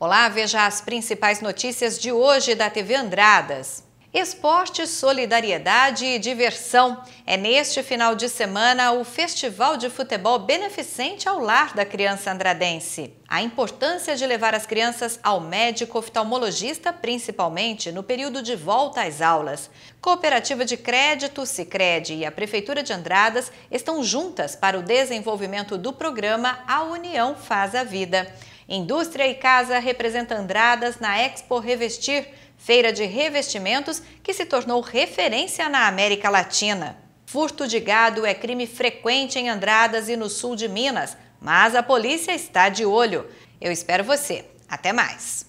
Olá, veja as principais notícias de hoje da TV Andradas. Esporte, solidariedade e diversão. É neste final de semana o Festival de Futebol Beneficente ao Lar da Criança Andradense. A importância de levar as crianças ao médico oftalmologista, principalmente no período de volta às aulas. Cooperativa de Crédito, Cicred e a Prefeitura de Andradas estão juntas para o desenvolvimento do programa A União Faz a Vida. Indústria e Casa representa Andradas na Expo Revestir, feira de revestimentos que se tornou referência na América Latina. Furto de gado é crime frequente em Andradas e no sul de Minas, mas a polícia está de olho. Eu espero você. Até mais!